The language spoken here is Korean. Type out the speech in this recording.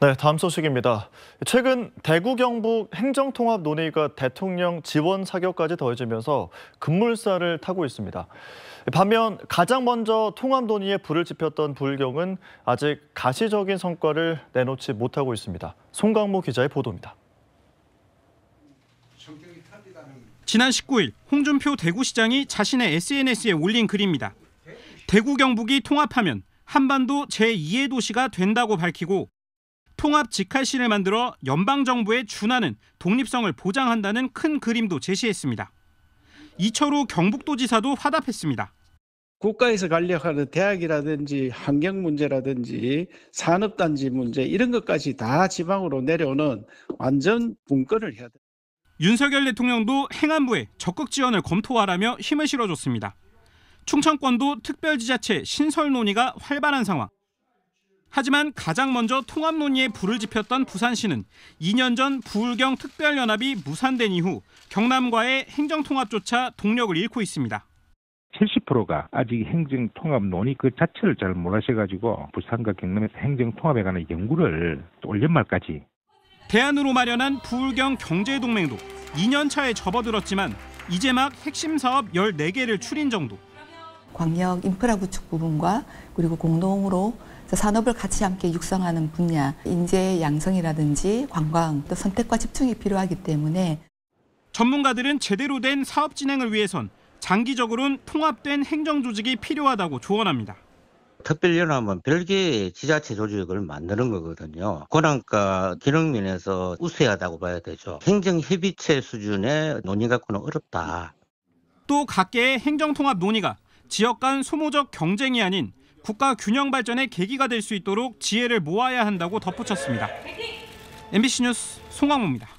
네, 다음 소식입니다. 최근 대구 경북 행정통합 논의가 대통령 지원 사격까지 더해지면서 급물살을 타고 있습니다. 반면 가장 먼저 통합 논의에 불을 지폈던 불경은 아직 가시적인 성과를 내놓지 못하고 있습니다. 송강모 기자의 보도입니다. 지난 19일 홍준표 대구시장이 자신의 SNS에 올린 글입니다. 대구 경북이 통합하면 한반도 제2의 도시가 된다고 밝히고 통합 직할실을 만들어 연방 정부의 준하는 독립성을 보장한다는 큰 그림도 제시했습니다. 이철우 경북도지사도 화답했습니다. 국가에서 관리하는 대학이라든지 환경 문제라든지 산업단지 문제 이런 것까지 다 지방으로 내려오는 완전 분권을 해야 돼. 윤석열 대통령도 행안부에 적극 지원을 검토하라며 힘을 실어줬습니다. 충청권도 특별지자체 신설 논의가 활발한 상황. 하지만 가장 먼저 통합 논의에 불을 지폈던 부산시는 2년 전 부울경 특별연합이 무산된 이후 경남과의 행정통합조차 동력을 잃고 있습니다. 70%가 아직 행정 통합 논의 그 자체를 잘 몰라셔가지고 부산과 경남에서 행정 통합에 관한 연구를 올 연말까지 대안으로 마련한 부울경 경제동맹도 2년 차에 접어들었지만 이제 막 핵심 사업 14개를 추린 정도. 광역 인프라 구축 부분과 그리고 공동으로 산업을 같이 함께 육성하는 분야, 인재 양성이라든지 관광, 또 선택과 집중이 필요하기 때문에 전문가들은 제대로 된 사업 진행을 위해선 장기적으로는 통합된 행정 조직이 필요하다고 조언합니다. 특별연합은 별개의 지자체 조직을 만드는 거거든요. 권한과 기능 면에서 우세하다고 봐야 되죠. 행정협의체 수준의 논의 갖고는 어렵다. 또 각계의 행정통합 논의가 지역 간 소모적 경쟁이 아닌 국가 균형 발전의 계기가 될 수 있도록 지혜를 모아야 한다고 덧붙였습니다. MBC 뉴스 송강호입니다.